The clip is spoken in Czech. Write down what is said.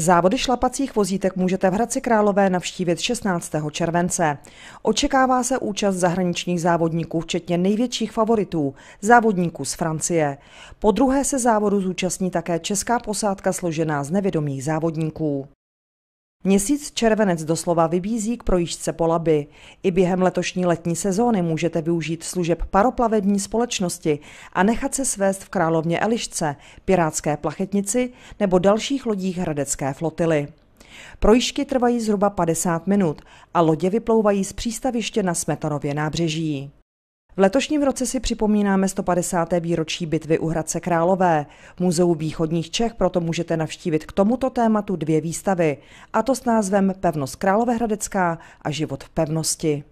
Závody šlapacích vozítek můžete v Hradci Králové navštívit 16. července. Očekává se účast zahraničních závodníků, včetně největších favoritů, závodníků z Francie. Po druhé se závodu zúčastní také česká posádka složená z nevědomých závodníků. Měsíc červenec doslova vybízí k projížďce po Labi. I během letošní letní sezóny můžete využít služeb paroplavební společnosti a nechat se svést v Královně Elišce, Pirátské plachetnici nebo dalších lodích Hradecké flotily. Projížďky trvají zhruba 50 minut a lodě vyplouvají z přístaviště na Smetanově nábřeží. V letošním roce si připomínáme 150. výročí bitvy u Hradce Králové. V Muzeu východních Čech proto můžete navštívit k tomuto tématu dvě výstavy, a to s názvem Pevnost Královéhradecká a život v pevnosti.